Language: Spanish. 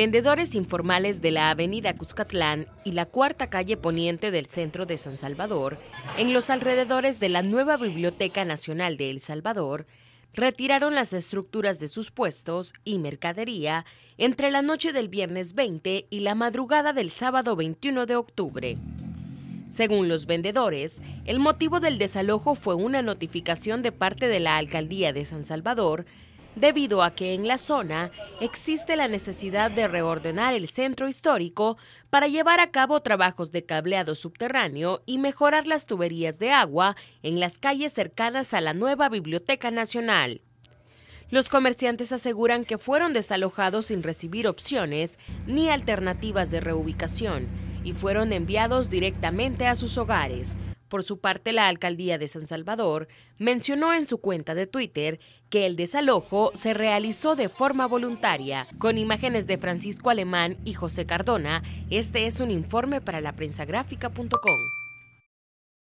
Vendedores informales de la avenida Cuscatlán y la cuarta calle poniente del centro de San Salvador, en los alrededores de la nueva Biblioteca Nacional de El Salvador, retiraron las estructuras de sus puestos y mercadería entre la noche del viernes 20 y la madrugada del sábado 21 de octubre. Según los vendedores, el motivo del desalojo fue una notificación de parte de la Alcaldía de San Salvador debido a que en la zona existe la necesidad de reordenar el centro histórico para llevar a cabo trabajos de cableado subterráneo y mejorar las tuberías de agua en las calles cercanas a la nueva Biblioteca Nacional. Los comerciantes aseguran que fueron desalojados sin recibir opciones ni alternativas de reubicación y fueron enviados directamente a sus hogares, por su parte, la alcaldía de San Salvador mencionó en su cuenta de Twitter que el desalojo se realizó de forma voluntaria. Con imágenes de Francisco Alemán y José Cardona, este es un informe para la